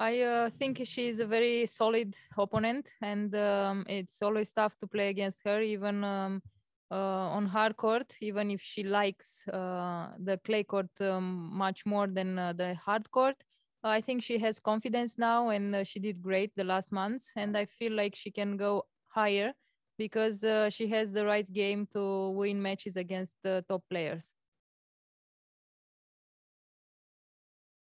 I uh, think she's a very solid opponent, and um, it's always tough to play against her, even um, uh, on hard court. Even if she likes uh, the clay court um, much more than uh, the hard court, I think she has confidence now, and uh, she did great the last months. And I feel like she can go higher because uh, she has the right game to win matches against the top players.